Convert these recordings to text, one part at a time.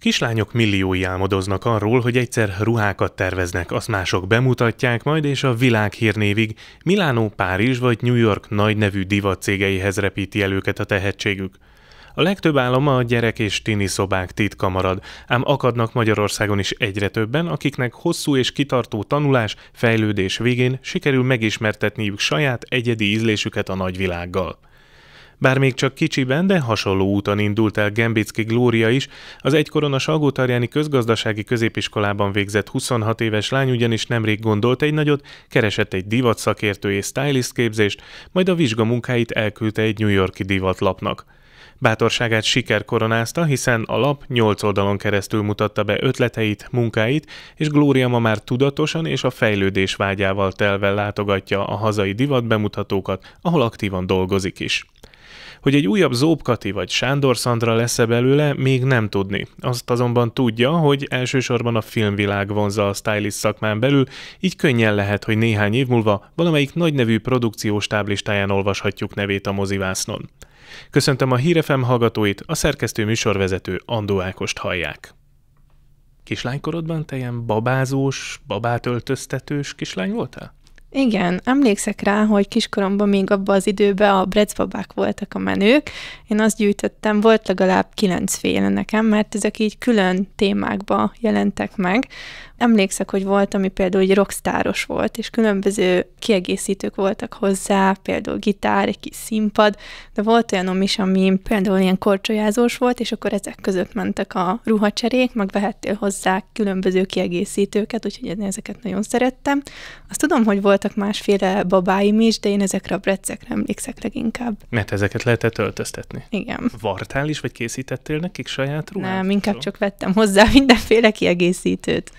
Kislányok milliói álmodoznak arról, hogy egyszer ruhákat terveznek, azt mások bemutatják majd, és a világ hírnévig Milánó, Párizs vagy New York nagy nevű divat cégeihez repíti el őket a tehetségük. A legtöbb állama a gyerek és tini szobák titka marad, ám akadnak Magyarországon is egyre többen, akiknek hosszú és kitartó tanulás, fejlődés végén sikerül megismertetniük saját egyedi ízlésüket a nagyvilággal. Bár még csak kicsiben, de hasonló úton indult el Gembicki Glória is, az egykoron a Salgótarjáni Közgazdasági Középiskolában végzett 26 éves lány ugyanis nemrég gondolt egy nagyot, keresett egy szakértő és stylist képzést, majd a vizsga munkáit elküldte egy New Yorki divatlapnak. Bátorságát siker koronázta, hiszen a lap 8 oldalon keresztül mutatta be ötleteit, munkáit, és Glória ma már tudatosan és a fejlődés vágyával telve látogatja a hazai divat bemutatókat, ahol aktívan dolgozik is. Hogy egy újabb Zóbkati vagy Sándor Szandra lesz-e belőle, még nem tudni. Azt azonban tudja, hogy elsősorban a filmvilág vonza a stylist szakmán belül, így könnyen lehet, hogy néhány év múlva valamelyik nagynevű produkciós táblistáján olvashatjuk nevét a mozivásznon. Köszöntöm a Hírefem hallgatóit, a szerkesztő műsorvezető Andó Ákost hallják. Kislánykorodban te ilyen babázós, babát öltöztetős kislány voltál? Igen, emlékszek rá, hogy kiskoromban még abban az időben a brecbabák voltak a menők. Én azt gyűjtöttem, volt legalább kilencféle nekem, mert ezek így külön témákba jelentek meg. Emlékszek, hogy volt, ami például egy rockstáros volt, és különböző kiegészítők voltak hozzá, például gitár, egy kis színpad, de volt olyan, is, ami például ilyen korcsolyázós volt, és akkor ezek között mentek a ruhacserék, meg vehettél hozzá különböző kiegészítőket, úgyhogy én ezeket nagyon szerettem. Azt tudom, hogy volt voltak másféle babáim is, de én ezekre a breccekre emlékszek leginkább. Mert ezeket lehetett öltöztetni. Igen. Vartál is, vagy készítettél nekik saját ruhát? Nem, inkább csak vettem hozzá mindenféle kiegészítőt.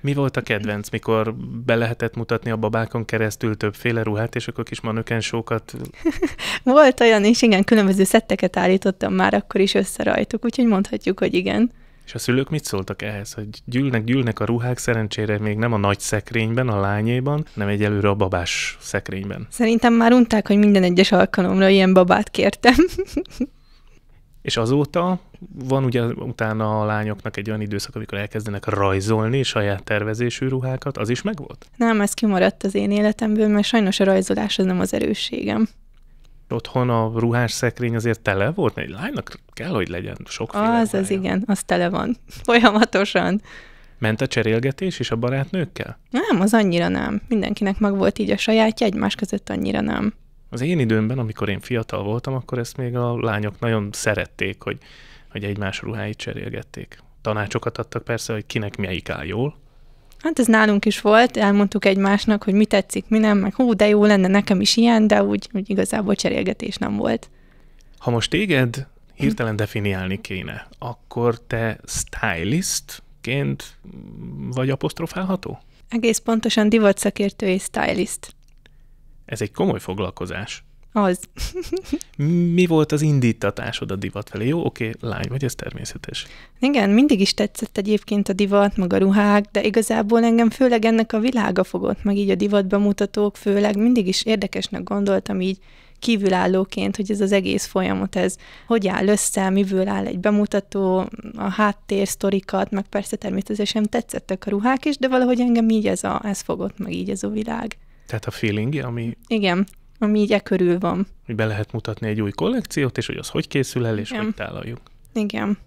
Mi volt a kedvenc, mikor be lehetett mutatni a babákon keresztül többféle ruhát, és akkor kis manökensókat? volt olyan, és igen, különböző szetteket állítottam már akkor is össze rajtuk, úgyhogy mondhatjuk, hogy igen. És a szülők mit szóltak ehhez, hogy gyűlnek, gyűlnek a ruhák, szerencsére még nem a nagy szekrényben, a lányéban, nem egy előre a babás szekrényben. Szerintem már unták, hogy minden egyes alkalomra ilyen babát kértem. És azóta van ugye utána a lányoknak egy olyan időszak, amikor elkezdenek rajzolni saját tervezésű ruhákat, az is megvolt? Nem, ez kimaradt az én életemből, mert sajnos a rajzolás az nem az erősségem otthon a ruhás szekrény azért tele volt, egy lánynak kell, hogy legyen sokféle Az, ruhája. az igen, az tele van, folyamatosan. Ment a cserélgetés is a barátnőkkel? Nem, az annyira nem. Mindenkinek meg volt így a sajátja, egymás között annyira nem. Az én időmben, amikor én fiatal voltam, akkor ezt még a lányok nagyon szerették, hogy, hogy egymás ruháit cserélgették. Tanácsokat adtak persze, hogy kinek melyik áll jól, Hát ez nálunk is volt, elmondtuk egymásnak, hogy mi tetszik, mi nem, meg hú, de jó lenne nekem is ilyen, de úgy, úgy igazából cserélgetés nem volt. Ha most téged hirtelen definiálni kéne, akkor te stylistként vagy apostrofálható? Egész pontosan divatszakértő és stylist. Ez egy komoly foglalkozás. Az. Mi volt az indítatásod a divat felé? Jó, oké, lány vagy, ez természetes. Igen, mindig is tetszett egyébként a divat, maga a ruhák, de igazából engem főleg ennek a világa fogott, meg így a divat bemutatók főleg mindig is érdekesnek gondoltam így kívülállóként, hogy ez az egész folyamat, ez hogy áll össze, miből áll egy bemutató, a sztorikat, meg persze természetesen tetszettek a ruhák is, de valahogy engem így ez, a, ez fogott meg így ez a világ. Tehát a feeling, ami... Igen ami így e körül van. Hogy be lehet mutatni egy új kollekciót, és hogy az hogy készül el, és Igen. hogy tálaljuk. Igen.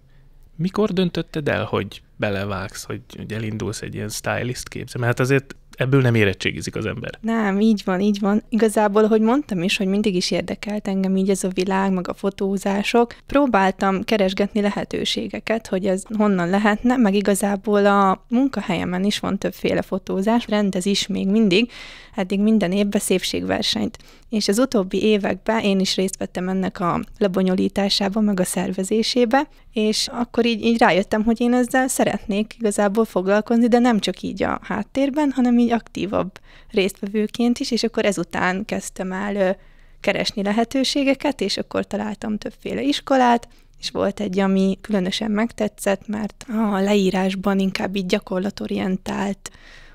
Mikor döntötted el, hogy belevágsz, hogy, hogy elindulsz egy ilyen stylist képzel? Mert hát azért ebből nem érettségizik az ember. Nem, így van, így van. Igazából, hogy mondtam is, hogy mindig is érdekelt engem így ez a világ, meg a fotózások. Próbáltam keresgetni lehetőségeket, hogy ez honnan lehetne, meg igazából a munkahelyemen is van többféle fotózás, rendez is még mindig, eddig minden évben szépségversenyt. És az utóbbi években én is részt vettem ennek a lebonyolításába, meg a szervezésébe, és akkor így, így rájöttem, hogy én ezzel szeretnék igazából foglalkozni, de nem csak így a háttérben, hanem így aktívabb résztvevőként is, és akkor ezután kezdtem el keresni lehetőségeket, és akkor találtam többféle iskolát, és volt egy, ami különösen megtetszett, mert a leírásban inkább így gyakorlatorientált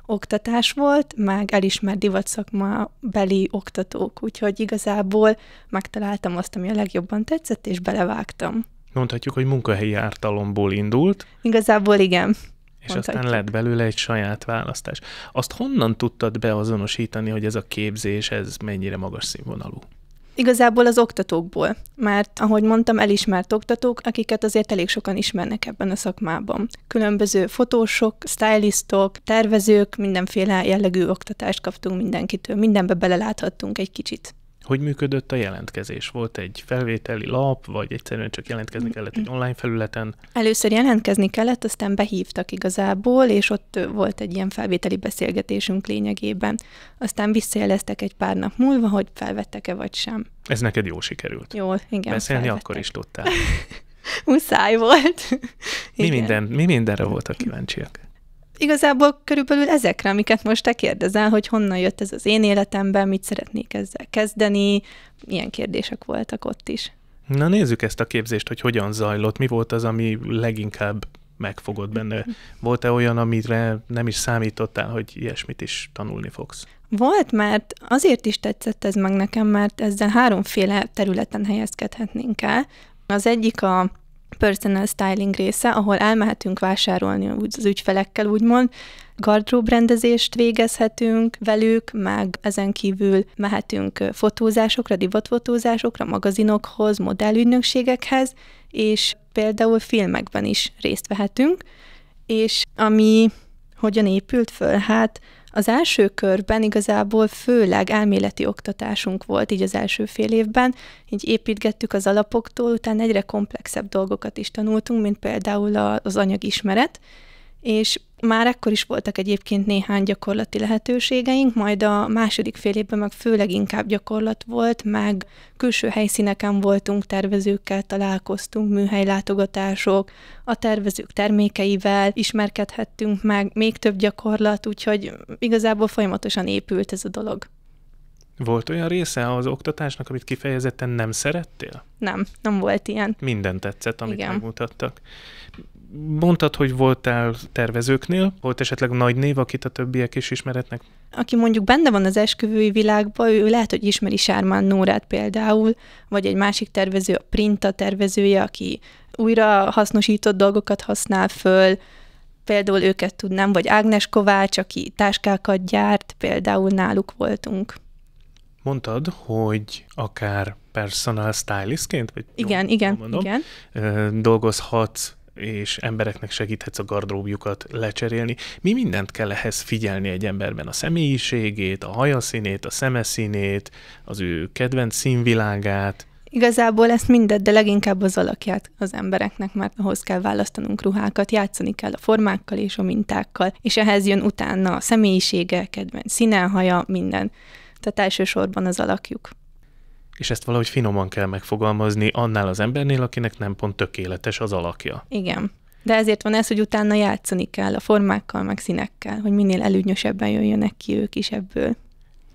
oktatás volt, meg elismert divatszakma beli oktatók, úgyhogy igazából megtaláltam azt, ami a legjobban tetszett, és belevágtam. Mondhatjuk, hogy munkahelyi ártalomból indult. Igazából igen. És mondhatjuk. aztán lett belőle egy saját választás. Azt honnan tudtad beazonosítani, hogy ez a képzés, ez mennyire magas színvonalú? Igazából az oktatókból, mert ahogy mondtam, elismert oktatók, akiket azért elég sokan ismernek ebben a szakmában. Különböző fotósok, stylistok, tervezők, mindenféle jellegű oktatást kaptunk mindenkitől, mindenbe beleláthattunk egy kicsit hogy működött a jelentkezés? Volt egy felvételi lap, vagy egyszerűen csak jelentkezni kellett egy online felületen? Először jelentkezni kellett, aztán behívtak igazából, és ott volt egy ilyen felvételi beszélgetésünk lényegében. Aztán visszajeleztek egy pár nap múlva, hogy felvettek-e vagy sem. Ez neked jó sikerült. Jól, igen. Beszélni felvettek. akkor is tudtál. Muszáj volt. mi, minden, mi mindenre voltak kíváncsiak? igazából körülbelül ezekre, amiket most te kérdezel, hogy honnan jött ez az én életemben, mit szeretnék ezzel kezdeni, ilyen kérdések voltak ott is. Na nézzük ezt a képzést, hogy hogyan zajlott, mi volt az, ami leginkább megfogott benne. Volt-e olyan, amire nem is számítottál, hogy ilyesmit is tanulni fogsz? Volt, mert azért is tetszett ez meg nekem, mert ezzel háromféle területen helyezkedhetnénk el. Az egyik a personal styling része, ahol elmehetünk vásárolni az ügyfelekkel, úgymond, gardróbrendezést végezhetünk velük, meg ezen kívül mehetünk fotózásokra, divatfotózásokra, magazinokhoz, modellügynökségekhez, és például filmekben is részt vehetünk. És ami hogyan épült föl? Hát az első körben igazából főleg elméleti oktatásunk volt, így az első fél évben, így építgettük az alapoktól, utána egyre komplexebb dolgokat is tanultunk, mint például az anyagismeret, és már ekkor is voltak egyébként néhány gyakorlati lehetőségeink, majd a második fél évben meg főleg inkább gyakorlat volt, meg külső helyszíneken voltunk, tervezőkkel találkoztunk, műhelylátogatások, a tervezők termékeivel ismerkedhettünk meg, még több gyakorlat, úgyhogy igazából folyamatosan épült ez a dolog. Volt olyan része az oktatásnak, amit kifejezetten nem szerettél? Nem, nem volt ilyen. Minden tetszett, amit Igen. megmutattak. Mondtad, hogy voltál tervezőknél, volt esetleg nagy név, akit a többiek is ismeretnek? Aki mondjuk benne van az esküvői világban, ő lehet, hogy ismeri Sármán Nórát például, vagy egy másik tervező, a Printa tervezője, aki újra hasznosított dolgokat használ föl, például őket tudnám, vagy Ágnes Kovács, aki táskákat gyárt, például náluk voltunk. Mondtad, hogy akár personal stylistként, vagy igen, igen, mondom, igen. dolgozhatsz és embereknek segíthetsz a gardróbjukat lecserélni. Mi mindent kell ehhez figyelni egy emberben? A személyiségét, a hajaszínét, a szemeszínét, az ő kedvenc színvilágát? Igazából ezt mindet, de leginkább az alakját az embereknek, mert ahhoz kell választanunk ruhákat, játszani kell a formákkal és a mintákkal, és ehhez jön utána a személyisége, kedvenc színe, haja, minden. Tehát elsősorban az alakjuk és ezt valahogy finoman kell megfogalmazni annál az embernél, akinek nem pont tökéletes az alakja. Igen. De ezért van ez, hogy utána játszani kell a formákkal, meg színekkel, hogy minél előnyösebben jöjjönek ki ők is ebből.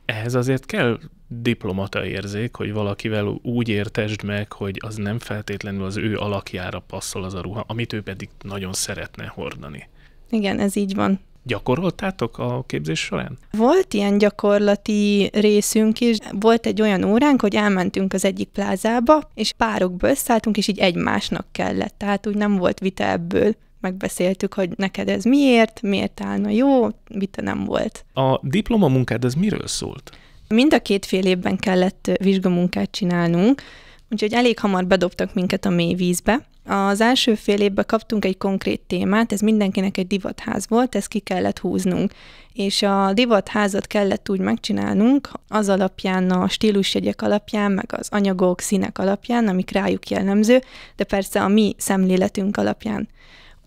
Ehhez azért kell diplomata érzék, hogy valakivel úgy értesd meg, hogy az nem feltétlenül az ő alakjára passzol az a ruha, amit ő pedig nagyon szeretne hordani. Igen, ez így van. Gyakoroltátok a képzés során? Volt ilyen gyakorlati részünk is. Volt egy olyan óránk, hogy elmentünk az egyik plázába, és párokba összeálltunk, és így egymásnak kellett. Tehát úgy nem volt vita ebből megbeszéltük, hogy neked ez miért, miért állna jó, vita nem volt. A diplomamunkád ez miről szólt? Mind a két fél évben kellett vizsgamunkát csinálnunk, úgyhogy elég hamar bedobtak minket a mély vízbe, az első fél évben kaptunk egy konkrét témát, ez mindenkinek egy divatház volt, ezt ki kellett húznunk. És a divatházat kellett úgy megcsinálnunk, az alapján, a stílusjegyek alapján, meg az anyagok, színek alapján, amik rájuk jellemző, de persze a mi szemléletünk alapján.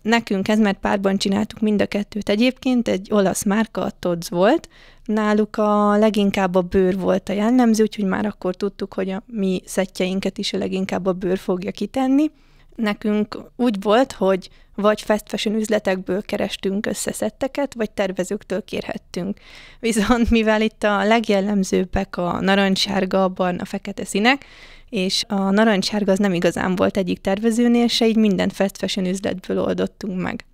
Nekünk ez, mert párban csináltuk mind a kettőt egyébként, egy olasz márka, a Todz volt, náluk a leginkább a bőr volt a jellemző, úgyhogy már akkor tudtuk, hogy a mi szettjeinket is a leginkább a bőr fogja kitenni, nekünk úgy volt, hogy vagy fast fashion üzletekből kerestünk összeszetteket, vagy tervezőktől kérhettünk. Viszont mivel itt a legjellemzőbbek a narancssárga, a barna, a fekete színek, és a narancssárga az nem igazán volt egyik tervezőnél se, így minden fast fashion üzletből oldottunk meg.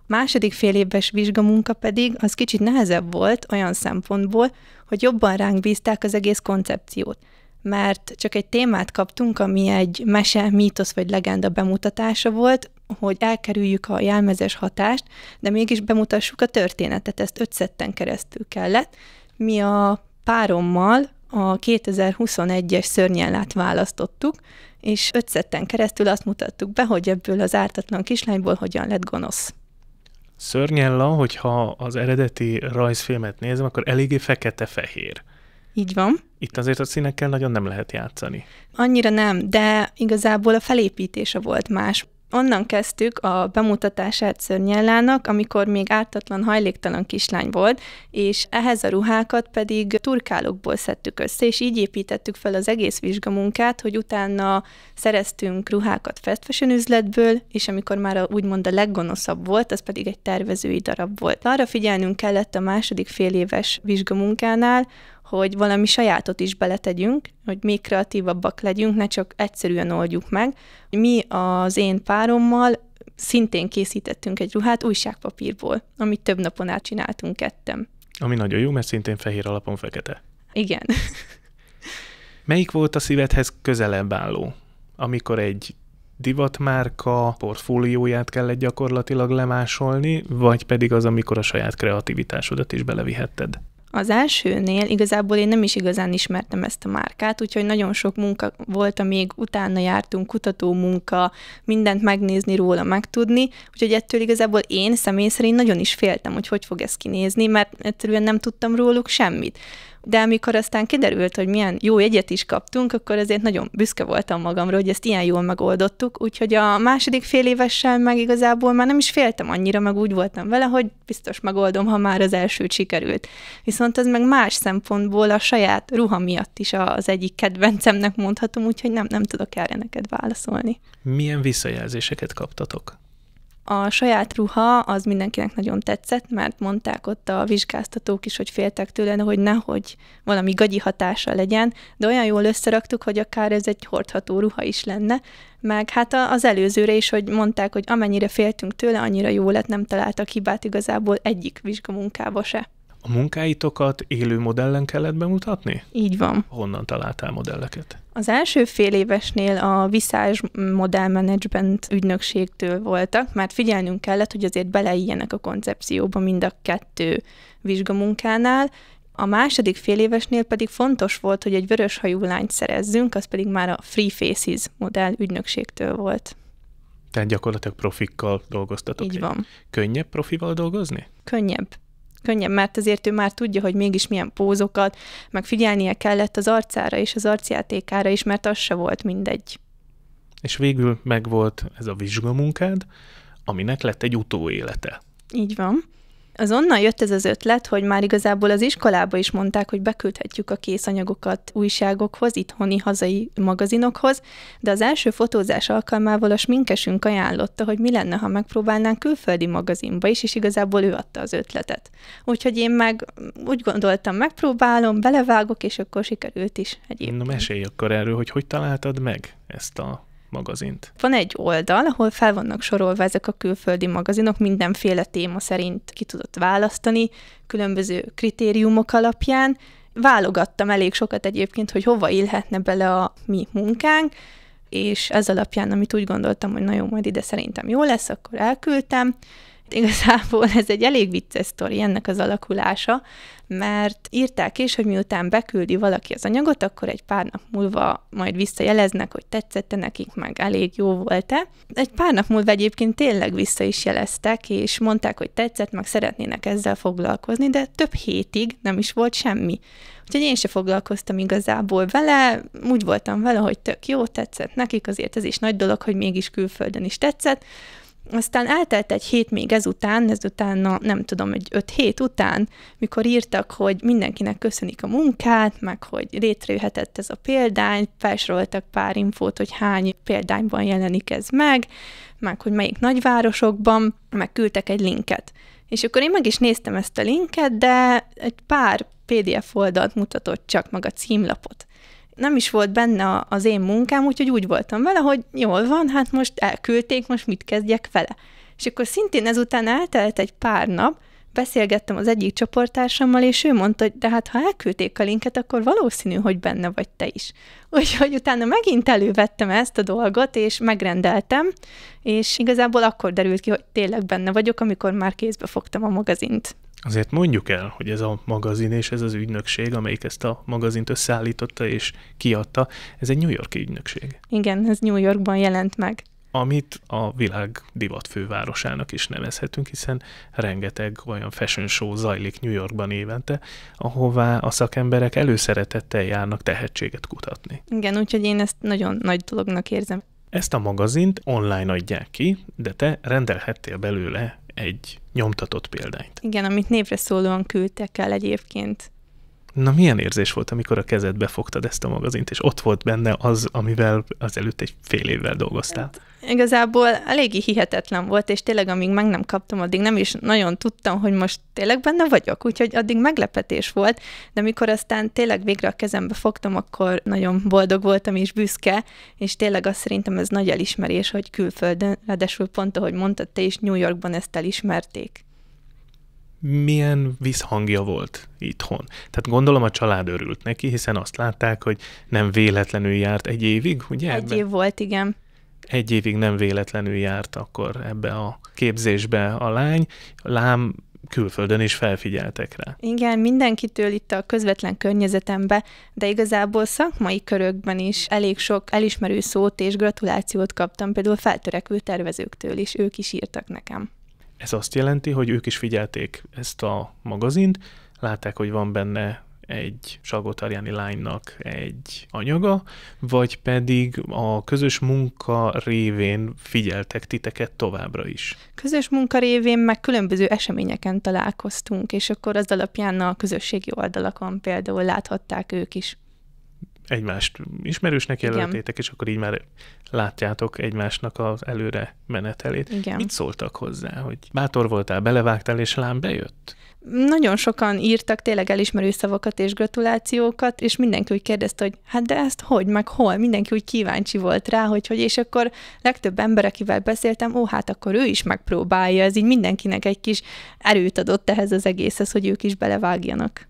A második fél éves vizsgamunka pedig az kicsit nehezebb volt olyan szempontból, hogy jobban ránk bízták az egész koncepciót – mert csak egy témát kaptunk, ami egy mese, mítosz vagy legenda bemutatása volt, hogy elkerüljük a jelmezes hatást, de mégis bemutassuk a történetet, ezt ötszetten keresztül kellett. Mi a párommal a 2021-es szörnyellát választottuk, és ötszetten keresztül azt mutattuk be, hogy ebből az ártatlan kislányból hogyan lett gonosz. Szörnyella, hogyha az eredeti rajzfilmet nézem, akkor eléggé fekete-fehér. Így van itt azért a színekkel nagyon nem lehet játszani. Annyira nem, de igazából a felépítése volt más. Onnan kezdtük a bemutatását Szörnyellának, amikor még ártatlan, hajléktalan kislány volt, és ehhez a ruhákat pedig turkálokból szedtük össze, és így építettük fel az egész vizsgamunkát, hogy utána szereztünk ruhákat fast fashion üzletből, és amikor már a, úgymond a leggonoszabb volt, az pedig egy tervezői darab volt. Arra figyelnünk kellett a második fél éves vizsgamunkánál, hogy valami sajátot is beletegyünk, hogy még kreatívabbak legyünk, ne csak egyszerűen oldjuk meg. Mi az én párommal szintén készítettünk egy ruhát újságpapírból, amit több napon át csináltunk kettem. Ami nagyon jó, mert szintén fehér alapon fekete. Igen. Melyik volt a szívedhez közelebb álló, amikor egy divatmárka portfólióját kellett gyakorlatilag lemásolni, vagy pedig az, amikor a saját kreativitásodat is belevihetted? Az elsőnél igazából én nem is igazán ismertem ezt a márkát, úgyhogy nagyon sok munka volt, amíg utána jártunk, kutató munka, mindent megnézni róla, megtudni, úgyhogy ettől igazából én személy szerint nagyon is féltem, hogy hogy fog ez kinézni, mert egyszerűen nem tudtam róluk semmit de amikor aztán kiderült, hogy milyen jó jegyet is kaptunk, akkor azért nagyon büszke voltam magamra, hogy ezt ilyen jól megoldottuk, úgyhogy a második fél évessel meg igazából már nem is féltem annyira, meg úgy voltam vele, hogy biztos megoldom, ha már az első sikerült. Viszont ez meg más szempontból a saját ruha miatt is az egyik kedvencemnek mondhatom, úgyhogy nem, nem tudok erre neked válaszolni. Milyen visszajelzéseket kaptatok? A saját ruha az mindenkinek nagyon tetszett, mert mondták ott a vizsgáztatók is, hogy féltek tőle, hogy nehogy valami gagyi hatása legyen, de olyan jól összeraktuk, hogy akár ez egy hordható ruha is lenne, meg hát az előzőre is, hogy mondták, hogy amennyire féltünk tőle, annyira jó lett, nem találtak hibát igazából egyik vizsgamunkába se. A munkáitokat élő modellen kellett bemutatni? Így van. Honnan találtál modelleket? Az első fél évesnél a Visage Model Management ügynökségtől voltak, mert figyelnünk kellett, hogy azért beleíjenek a koncepcióba mind a kettő vizsgamunkánál, a második fél évesnél pedig fontos volt, hogy egy vörös hajú lányt szerezzünk, az pedig már a Free Faces modell ügynökségtől volt. Tehát gyakorlatilag profikkal dolgoztatok. Így van. Könnyebb profival dolgozni? Könnyebb. Könnyebb, mert azért ő már tudja, hogy mégis milyen pózokat, meg figyelnie kellett az arcára és az arcjátékára is, mert az se volt mindegy. És végül megvolt ez a vizsgamunkád, aminek lett egy utóélete. Így van az onnan jött ez az ötlet, hogy már igazából az iskolába is mondták, hogy beküldhetjük a készanyagokat újságokhoz, itthoni hazai magazinokhoz, de az első fotózás alkalmával a sminkesünk ajánlotta, hogy mi lenne, ha megpróbálnánk külföldi magazinba is, és igazából ő adta az ötletet. Úgyhogy én meg úgy gondoltam, megpróbálom, belevágok, és akkor sikerült is egyébként. Na mesélj akkor erről, hogy hogy találtad meg ezt a magazint. Van egy oldal, ahol fel vannak sorolva ezek a külföldi magazinok, mindenféle téma szerint ki tudott választani, különböző kritériumok alapján. Válogattam elég sokat egyébként, hogy hova élhetne bele a mi munkánk, és ez alapján, amit úgy gondoltam, hogy nagyon majd ide szerintem jó lesz, akkor elküldtem. Igazából ez egy elég vicces sztori ennek az alakulása, mert írták is, hogy miután beküldi valaki az anyagot, akkor egy pár nap múlva majd visszajeleznek, hogy tetszette nekik, meg elég jó volt-e. Egy pár nap múlva egyébként tényleg vissza is jeleztek, és mondták, hogy tetszett, meg szeretnének ezzel foglalkozni, de több hétig nem is volt semmi. Úgyhogy én se foglalkoztam igazából vele, úgy voltam vele, hogy tök jó, tetszett nekik, azért ez is nagy dolog, hogy mégis külföldön is tetszett, aztán eltelt egy hét még ezután, ezután, na, nem tudom, egy öt hét után, mikor írtak, hogy mindenkinek köszönik a munkát, meg hogy létrejöhetett ez a példány, felsoroltak pár infót, hogy hány példányban jelenik ez meg, meg hogy melyik nagyvárosokban, meg küldtek egy linket. És akkor én meg is néztem ezt a linket, de egy pár PDF oldalt mutatott csak maga a címlapot nem is volt benne az én munkám, úgyhogy úgy voltam vele, hogy jól van, hát most elküldték, most mit kezdjek vele. És akkor szintén ezután eltelt egy pár nap, beszélgettem az egyik csoporttársammal, és ő mondta, hogy de hát ha elküldték a linket, akkor valószínű, hogy benne vagy te is. Úgyhogy utána megint elővettem ezt a dolgot, és megrendeltem, és igazából akkor derült ki, hogy tényleg benne vagyok, amikor már kézbe fogtam a magazint. Azért mondjuk el, hogy ez a magazin és ez az ügynökség, amelyik ezt a magazint összeállította és kiadta, ez egy New Yorki ügynökség. Igen, ez New Yorkban jelent meg amit a világ divatfővárosának is nevezhetünk, hiszen rengeteg olyan fashion show zajlik New Yorkban évente, ahová a szakemberek előszeretettel járnak tehetséget kutatni. Igen, úgyhogy én ezt nagyon nagy dolognak érzem. Ezt a magazint online adják ki, de te rendelhettél belőle egy nyomtatott példányt. Igen, amit névre szólóan küldtek el egyébként. Na milyen érzés volt, amikor a kezedbe fogtad ezt a magazint, és ott volt benne az, amivel azelőtt egy fél évvel dolgoztál? Hát, igazából eléggé hihetetlen volt, és tényleg amíg meg nem kaptam, addig nem is nagyon tudtam, hogy most tényleg benne vagyok, úgyhogy addig meglepetés volt, de amikor aztán tényleg végre a kezembe fogtam, akkor nagyon boldog voltam és büszke, és tényleg azt szerintem ez nagy elismerés, hogy külföldön, ráadásul pont ahogy mondtad te is, New Yorkban ezt elismerték milyen visszhangja volt itthon. Tehát gondolom a család örült neki, hiszen azt látták, hogy nem véletlenül járt egy évig, ugye? Egy év volt, igen egy évig nem véletlenül járt akkor ebbe a képzésbe a lány, lám külföldön is felfigyeltek rá. Igen, mindenkitől itt a közvetlen környezetembe, de igazából szakmai körökben is elég sok elismerő szót és gratulációt kaptam, például feltörekvő tervezőktől is, ők is írtak nekem. Ez azt jelenti, hogy ők is figyelték ezt a magazint, látták, hogy van benne egy Salgótarjáni lánynak egy anyaga, vagy pedig a közös munka révén figyeltek titeket továbbra is? Közös munka révén meg különböző eseményeken találkoztunk, és akkor az alapján a közösségi oldalakon például láthatták ők is egymást ismerősnek jelöltétek, és akkor így már látjátok egymásnak az előre menetelét. Igen. Mit szóltak hozzá, hogy bátor voltál, belevágtál, és lám bejött? Nagyon sokan írtak tényleg elismerő szavakat és gratulációkat, és mindenki úgy kérdezte, hogy hát de ezt hogy, meg hol? Mindenki úgy kíváncsi volt rá, hogy hogy, és akkor legtöbb ember, akivel beszéltem, ó, hát akkor ő is megpróbálja, ez így mindenkinek egy kis erőt adott ehhez az egészhez, hogy ők is belevágjanak.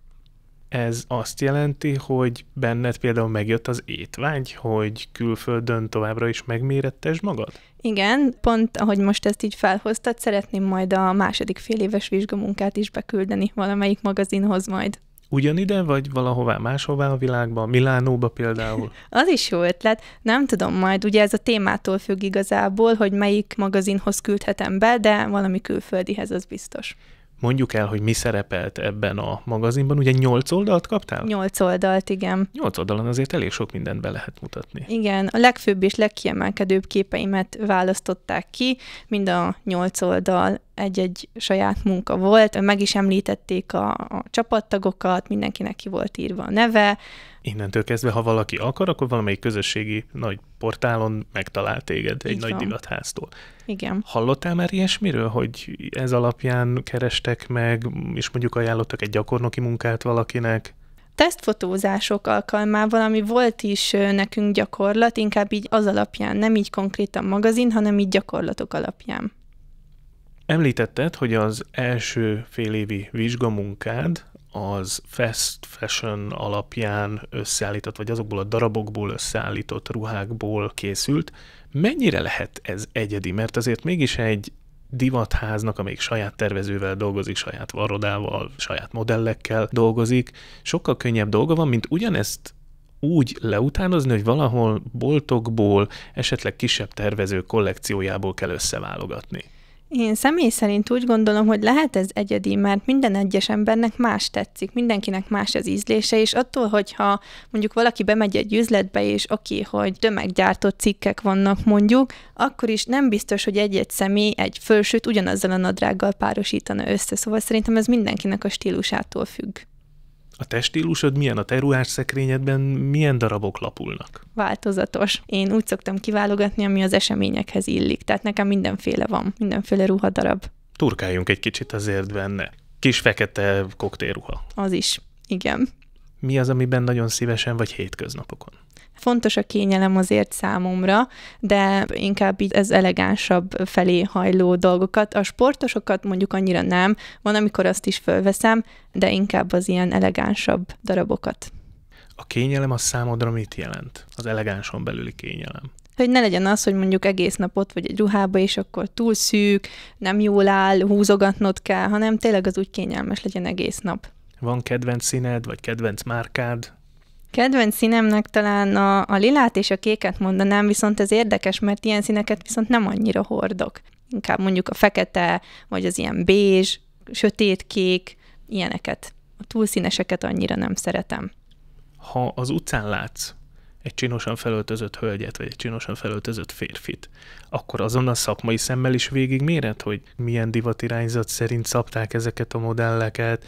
Ez azt jelenti, hogy benned például megjött az étvágy, hogy külföldön továbbra is megmérettes magad? Igen, pont ahogy most ezt így felhoztad, szeretném majd a második fél éves vizsgamunkát is beküldeni valamelyik magazinhoz majd. Ugyanide, vagy valahová máshová a világban, Milánóba például? az is jó ötlet. Nem tudom majd, ugye ez a témától függ igazából, hogy melyik magazinhoz küldhetem be, de valami külföldihez az biztos. Mondjuk el, hogy mi szerepelt ebben a magazinban. Ugye nyolc oldalt kaptál? Nyolc oldalt, igen. Nyolc oldalon azért elég sok mindent be lehet mutatni. Igen, a legfőbb és legkiemelkedőbb képeimet választották ki, mind a nyolc oldal egy-egy saját munka volt, meg is említették a, a csapattagokat, mindenkinek ki volt írva a neve. Innentől kezdve, ha valaki akar, akkor valamelyik közösségi nagy portálon megtalál téged egy Így nagy van. divatháztól. Igen. Hallottál már ilyesmiről, hogy ez alapján kerestek meg, és mondjuk ajánlottak egy gyakornoki munkát valakinek? tesztfotózások alkalmával, ami volt is nekünk gyakorlat, inkább így az alapján, nem így konkrétan magazin, hanem így gyakorlatok alapján. Említetted, hogy az első félévi vizsgamunkád az fast fashion alapján összeállított, vagy azokból a darabokból összeállított ruhákból készült. Mennyire lehet ez egyedi? Mert azért mégis egy divatháznak, amelyik saját tervezővel dolgozik, saját varrodával, saját modellekkel dolgozik, sokkal könnyebb dolga van, mint ugyanezt úgy leutánozni, hogy valahol boltokból, esetleg kisebb tervező kollekciójából kell összeválogatni. Én személy szerint úgy gondolom, hogy lehet ez egyedi, mert minden egyes embernek más tetszik, mindenkinek más az ízlése, és attól, hogyha mondjuk valaki bemegy egy üzletbe, és oké, okay, hogy tömeggyártott cikkek vannak mondjuk, akkor is nem biztos, hogy egy-egy személy, egy fölsőt ugyanazzal a nadrággal párosítana össze, szóval szerintem ez mindenkinek a stílusától függ. A testílusod milyen? A te szekrényedben milyen darabok lapulnak? Változatos. Én úgy szoktam kiválogatni, ami az eseményekhez illik. Tehát nekem mindenféle van, mindenféle ruhadarab. Turkáljunk egy kicsit azért benne. Kis fekete koktélruha. Az is, igen. Mi az, amiben nagyon szívesen vagy hétköznapokon? Fontos a kényelem azért számomra, de inkább így ez elegánsabb felé hajló dolgokat. A sportosokat mondjuk annyira nem, van, amikor azt is fölveszem, de inkább az ilyen elegánsabb darabokat. A kényelem a számodra mit jelent? Az elegánson belüli kényelem hogy ne legyen az, hogy mondjuk egész napot vagy egy ruhába, és akkor túl szűk, nem jól áll, húzogatnod kell, hanem tényleg az úgy kényelmes legyen egész nap. Van kedvenc színed, vagy kedvenc márkád? Kedvenc színemnek talán a, a lilát és a kéket mondanám, viszont ez érdekes, mert ilyen színeket viszont nem annyira hordok. Inkább mondjuk a fekete, vagy az ilyen bézs, sötétkék, ilyeneket. A túlszíneseket annyira nem szeretem. Ha az utcán látsz egy csinosan felöltözött hölgyet, vagy egy csinosan felöltözött férfit, akkor azon a szakmai szemmel is végig méret, hogy milyen divatirányzat szerint szabták ezeket a modelleket,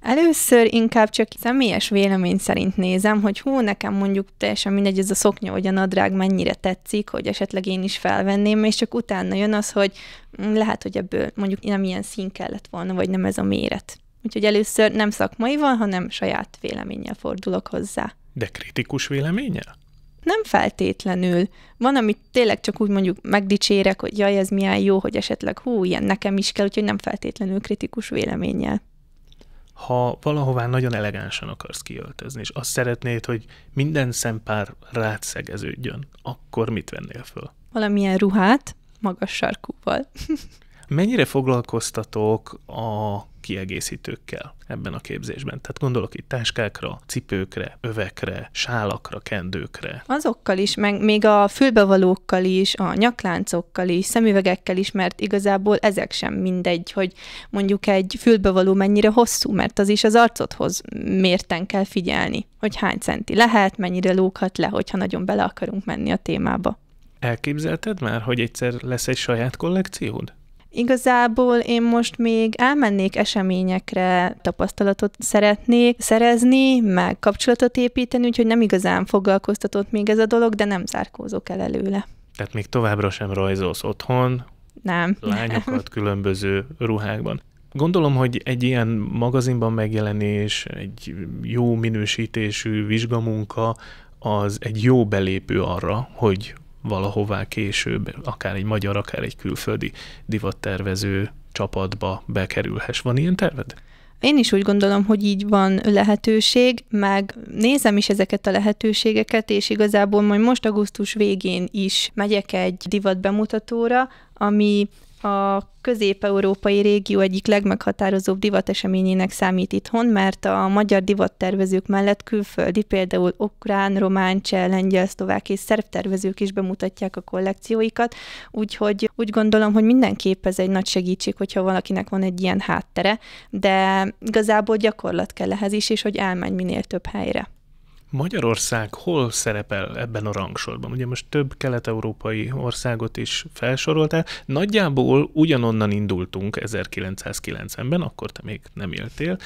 Először inkább csak személyes vélemény szerint nézem, hogy hú, nekem mondjuk teljesen mindegy, ez a szoknya vagy a nadrág mennyire tetszik, hogy esetleg én is felvenném, és csak utána jön az, hogy mm, lehet, hogy ebből mondjuk nem ilyen szín kellett volna, vagy nem ez a méret. Úgyhogy először nem szakmai van, hanem saját véleménnyel fordulok hozzá. De kritikus véleménnyel? Nem feltétlenül. Van, amit tényleg csak úgy mondjuk megdicsérek, hogy jaj, ez milyen jó, hogy esetleg hú, ilyen nekem is kell, úgyhogy nem feltétlenül kritikus véleménnyel ha valahová nagyon elegánsan akarsz kiöltözni, és azt szeretnéd, hogy minden szempár rád szegeződjön, akkor mit vennél föl? Valamilyen ruhát, magas sarkúval. Mennyire foglalkoztatok a kiegészítőkkel ebben a képzésben? Tehát gondolok itt táskákra, cipőkre, övekre, sálakra, kendőkre. Azokkal is, meg még a fülbevalókkal is, a nyakláncokkal is, szemüvegekkel is, mert igazából ezek sem mindegy, hogy mondjuk egy fülbevaló mennyire hosszú, mert az is az arcodhoz mérten kell figyelni, hogy hány centi lehet, mennyire lóghat le, hogyha nagyon bele akarunk menni a témába. Elképzelted már, hogy egyszer lesz egy saját kollekciód? Igazából én most még elmennék eseményekre, tapasztalatot szeretnék szerezni, meg kapcsolatot építeni, úgyhogy nem igazán foglalkoztatott még ez a dolog, de nem zárkózok el előle. Tehát még továbbra sem rajzolsz otthon, nem. Lányokat nem. különböző ruhákban. Gondolom, hogy egy ilyen magazinban megjelenés, egy jó minősítésű vizsgamunka, az egy jó belépő arra, hogy valahová később, akár egy magyar, akár egy külföldi divattervező csapatba bekerülhess. Van ilyen terved? Én is úgy gondolom, hogy így van lehetőség, meg nézem is ezeket a lehetőségeket, és igazából majd most augusztus végén is megyek egy divat bemutatóra, ami a közép-európai régió egyik legmeghatározóbb divateseményének számít itthon, mert a magyar divattervezők mellett külföldi, például ukrán, román, cseh, lengyel, szlovák és szerb tervezők is bemutatják a kollekcióikat, úgyhogy úgy gondolom, hogy mindenképp ez egy nagy segítség, hogyha valakinek van egy ilyen háttere, de igazából gyakorlat kell ehhez is, és hogy elmenj minél több helyre. Magyarország hol szerepel ebben a rangsorban? Ugye most több kelet-európai országot is felsoroltál. Nagyjából ugyanonnan indultunk 1990-ben, akkor te még nem éltél.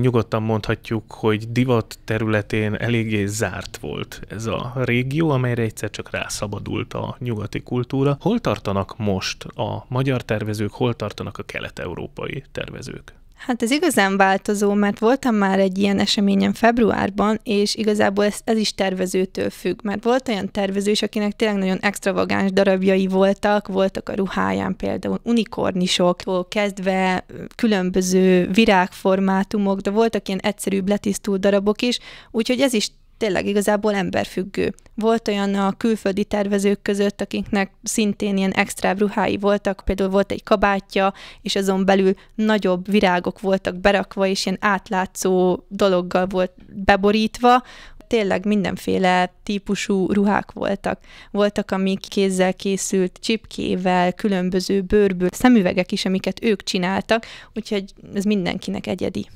Nyugodtan mondhatjuk, hogy divat területén eléggé zárt volt ez a régió, amelyre egyszer csak rászabadult a nyugati kultúra. Hol tartanak most a magyar tervezők, hol tartanak a kelet-európai tervezők? Hát ez igazán változó, mert voltam már egy ilyen eseményen februárban, és igazából ez, ez is tervezőtől függ, mert volt olyan tervező is, akinek tényleg nagyon extravagáns darabjai voltak, voltak a ruháján például unikornisoktól kezdve különböző virágformátumok, de voltak ilyen egyszerűbb letisztult darabok is, úgyhogy ez is tényleg igazából emberfüggő. Volt olyan a külföldi tervezők között, akiknek szintén ilyen extra ruhái voltak, például volt egy kabátja, és azon belül nagyobb virágok voltak berakva, és ilyen átlátszó dologgal volt beborítva, tényleg mindenféle típusú ruhák voltak. Voltak, amik kézzel készült, csipkével, különböző bőrből, szemüvegek is, amiket ők csináltak, úgyhogy ez mindenkinek egyedi.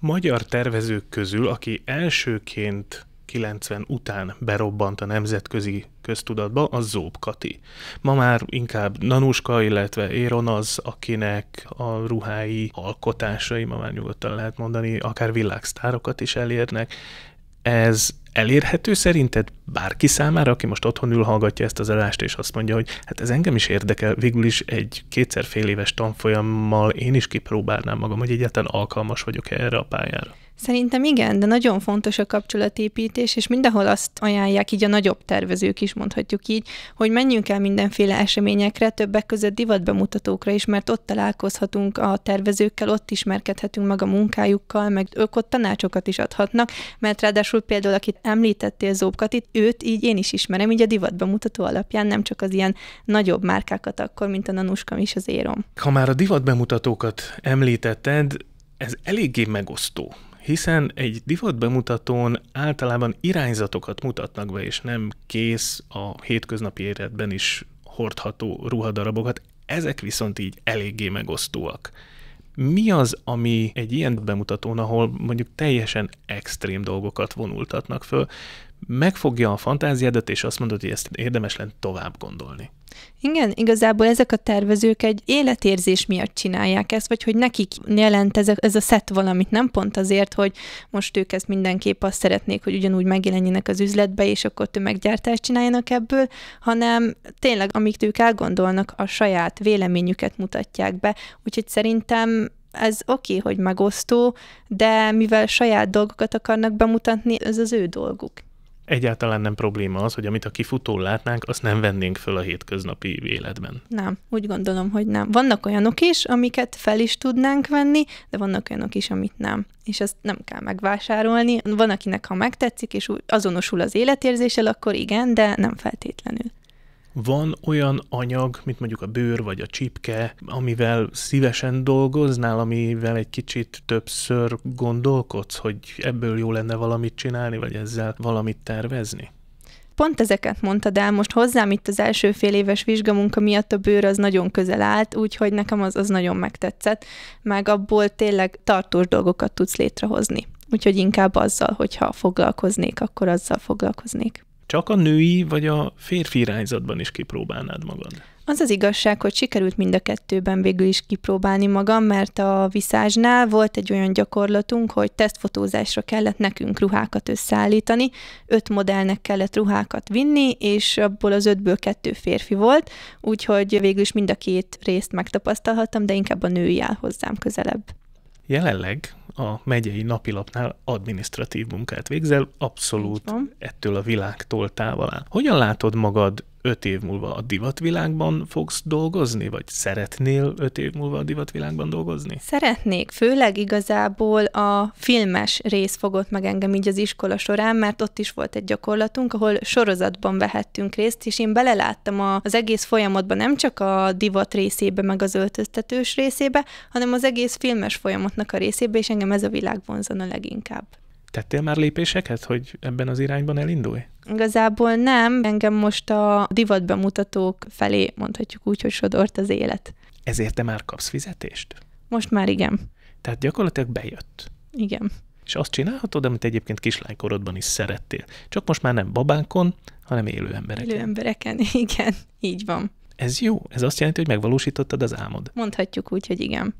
Magyar tervezők közül, aki elsőként 90 után berobbant a nemzetközi köztudatba, az Zób Kati. Ma már inkább Nanuska, illetve Éron az, akinek a ruhái alkotásai, ma már nyugodtan lehet mondani, akár világsztárokat is elérnek. Ez elérhető szerinted bárki számára, aki most otthon ül, hallgatja ezt az elást, és azt mondja, hogy hát ez engem is érdekel, végül is egy kétszer fél éves tanfolyammal én is kipróbálnám magam, hogy egyáltalán alkalmas vagyok -e erre a pályára. Szerintem igen, de nagyon fontos a kapcsolatépítés, és mindenhol azt ajánlják, így a nagyobb tervezők is mondhatjuk így, hogy menjünk el mindenféle eseményekre, többek között divatbemutatókra is, mert ott találkozhatunk a tervezőkkel, ott ismerkedhetünk meg a munkájukkal, meg ők ott tanácsokat is adhatnak, mert ráadásul például, akit említettél itt őt így én is ismerem, így a divatbemutató alapján, nem csak az ilyen nagyobb márkákat akkor, mint a Nanuskam is az érom. Ha már a divatbemutatókat említetted, ez eléggé megosztó hiszen egy divat bemutatón általában irányzatokat mutatnak be, és nem kész a hétköznapi életben is hordható ruhadarabokat, ezek viszont így eléggé megosztóak. Mi az, ami egy ilyen bemutatón, ahol mondjuk teljesen extrém dolgokat vonultatnak föl, megfogja a fantáziádat, és azt mondod, hogy ezt érdemes lenne tovább gondolni. Igen, igazából ezek a tervezők egy életérzés miatt csinálják ezt, vagy hogy nekik jelent ez a, ez a szett valamit, nem pont azért, hogy most ők ezt mindenképp azt szeretnék, hogy ugyanúgy megjelenjenek az üzletbe, és akkor tömeggyártást csináljanak ebből, hanem tényleg, amit ők elgondolnak, a saját véleményüket mutatják be. Úgyhogy szerintem ez oké, okay, hogy megosztó, de mivel saját dolgokat akarnak bemutatni, ez az ő dolguk egyáltalán nem probléma az, hogy amit a kifutón látnánk, azt nem vennénk föl a hétköznapi életben. Nem, úgy gondolom, hogy nem. Vannak olyanok is, amiket fel is tudnánk venni, de vannak olyanok is, amit nem. És ezt nem kell megvásárolni. Van, akinek ha megtetszik, és azonosul az életérzéssel, akkor igen, de nem feltétlenül. Van olyan anyag, mint mondjuk a bőr vagy a csipke, amivel szívesen dolgoznál, amivel egy kicsit többször gondolkodsz, hogy ebből jó lenne valamit csinálni, vagy ezzel valamit tervezni? Pont ezeket mondtad el, most hozzám itt az első fél éves vizsgamunka miatt a bőr az nagyon közel állt, úgyhogy nekem az, az nagyon megtetszett, meg abból tényleg tartós dolgokat tudsz létrehozni. Úgyhogy inkább azzal, hogyha foglalkoznék, akkor azzal foglalkoznék csak a női vagy a férfi irányzatban is kipróbálnád magad? Az az igazság, hogy sikerült mind a kettőben végül is kipróbálni magam, mert a viszázsnál volt egy olyan gyakorlatunk, hogy tesztfotózásra kellett nekünk ruhákat összeállítani, öt modellnek kellett ruhákat vinni, és abból az ötből kettő férfi volt, úgyhogy végül is mind a két részt megtapasztalhattam, de inkább a női áll hozzám közelebb. Jelenleg a megyei napilapnál adminisztratív munkát végzel, abszolút ettől a világtól távol áll. Hogyan látod magad öt év múlva a divatvilágban fogsz dolgozni, vagy szeretnél öt év múlva a divatvilágban dolgozni? Szeretnék, főleg igazából a filmes rész fogott meg engem így az iskola során, mert ott is volt egy gyakorlatunk, ahol sorozatban vehettünk részt, és én beleláttam az egész folyamatban, nem csak a divat részébe, meg az öltöztetős részébe, hanem az egész filmes folyamatnak a részébe, és engem ez a világ vonzana leginkább. Tettél már lépéseket, hogy ebben az irányban elindulj? Igazából nem, engem most a divat bemutatók felé mondhatjuk úgy, hogy sodort az élet. Ezért te már kapsz fizetést? Most már igen. Tehát gyakorlatilag bejött. Igen. És azt csinálhatod, amit egyébként kislánykorodban is szerettél. Csak most már nem babánkon, hanem élő embereken. Élő embereken, igen, így van. Ez jó, ez azt jelenti, hogy megvalósítottad az álmod. Mondhatjuk úgy, hogy igen.